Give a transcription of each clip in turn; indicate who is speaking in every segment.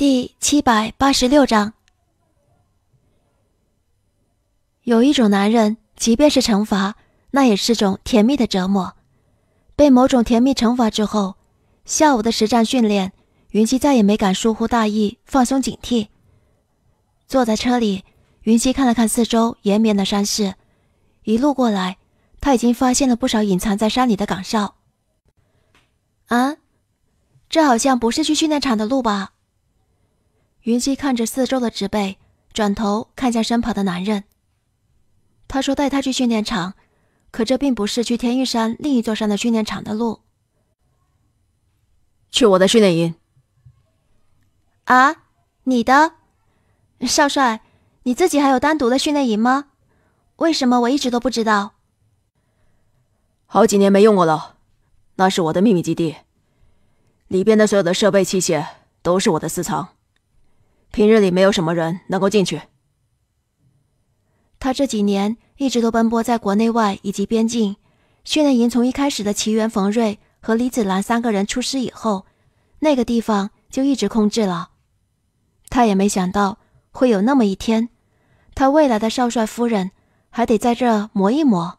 Speaker 1: 第七百八十六章，有一种男人，即便是惩罚，那也是种甜蜜的折磨。被某种甜蜜惩罚之后，下午的实战训练，云溪再也没敢疏忽大意，放松警惕。坐在车里，云溪看了看四周延绵的山势，一路过来，他已经发现了不少隐藏在山里的岗哨。啊，这好像不是去训练场的路吧？云溪看着四周的植被，转头看向身旁的男人。他说：“带他去训练场，可这并不是去天玉山另一座山的训练场的路，去我的训练营。”“啊，你的少帅，你自己还有单独的训练营吗？为什么我一直都不知道？好几年没用过了，那是我的秘密基地，里边的所有的设备器械都是我的私藏。”平日里没有什么人能够进去。他这几年一直都奔波在国内外以及边境训练营，从一开始的奇缘、冯瑞和李子兰三个人出师以后，那个地方就一直空置了。他也没想到会有那么一天，他未来的少帅夫人还得在这磨一磨。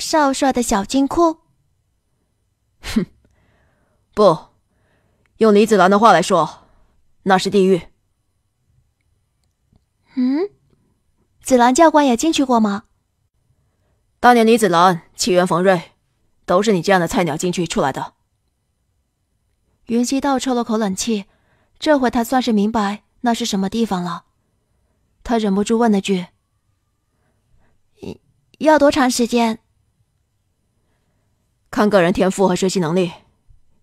Speaker 1: 少帅的小金库。哼，不。用李子兰的话来说，那是地狱。嗯，子兰教官也进去过吗？当年李子兰、齐源、冯瑞，都是你这样的菜鸟进去出来的。云溪倒抽了口冷气，这回他算是明白那是什么地方了。他忍不住问了句：“要多长时间？”看个人天赋和学习能力，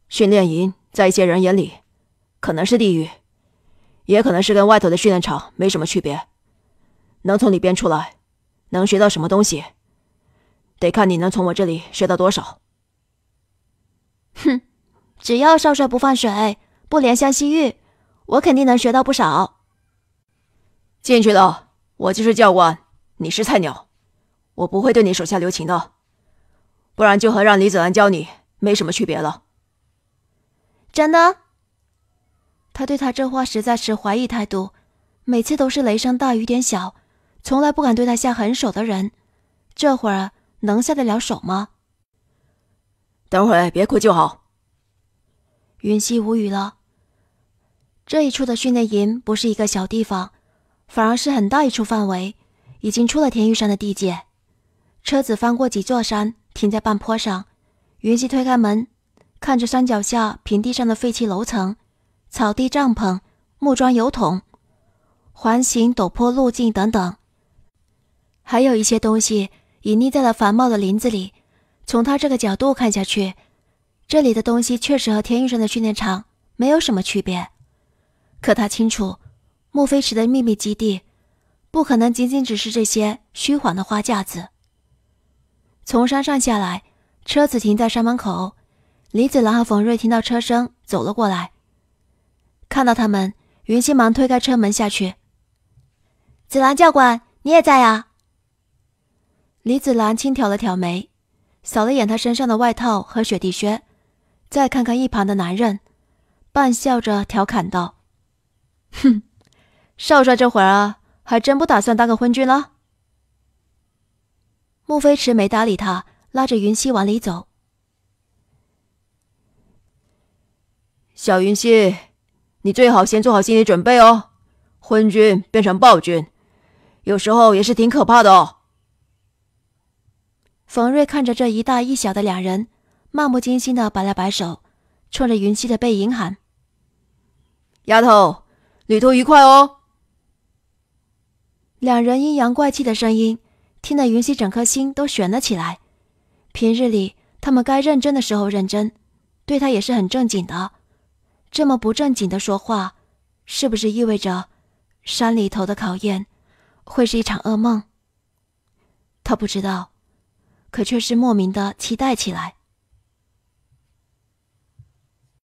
Speaker 1: 训练营。在一些人眼里，可能是地狱，也可能是跟外头的训练场没什么区别。能从里边出来，能学到什么东西，得看你能从我这里学到多少。哼，只要少帅不放水，不怜香惜玉，我肯定能学到不少。进去了，我就是教官，你是菜鸟，我不会对你手下留情的，不然就和让李子兰教你没什么区别了。真的？他对他这话实在持怀疑态度，每次都是雷声大雨点小，从来不敢对他下狠手的人，这会儿能下得了手吗？等会儿别哭就好。云溪无语了。这一处的训练营不是一个小地方，反而是很大一处范围，已经出了天玉山的地界。车子翻过几座山，停在半坡上。云溪推开门。看着山脚下平地上的废弃楼层、草地帐篷、木桩油桶、环形陡坡路径等等，还有一些东西隐匿在了繁茂的林子里。从他这个角度看下去，这里的东西确实和天域上的训练场没有什么区别。可他清楚，墨菲池的秘密基地不可能仅仅只是这些虚晃的花架子。从山上下来，车子停在山门口。李子兰和冯瑞听到车声走了过来，看到他们，云溪忙推开车门下去。子兰教官，你也在啊？李子兰轻挑了挑眉，扫了眼他身上的外套和雪地靴，再看看一旁的男人，半笑着调侃道：“哼，少帅这会儿啊，还真不打算当个昏君了。”穆飞驰没搭理他，拉着云溪往里走。小云溪，你最好先做好心理准备哦。昏君变成暴君，有时候也是挺可怕的哦。冯瑞看着这一大一小的两人，漫不经心的摆了摆手，冲着云溪的背影喊：“丫头，旅途愉快哦。”两人阴阳怪气的声音，听得云溪整颗心都悬了起来。平日里，他们该认真的时候认真，对他也是很正经的。这么不正经的说话，是不是意味着山里头的考验会是一场噩梦？他不知道，可却是莫名的期待起来。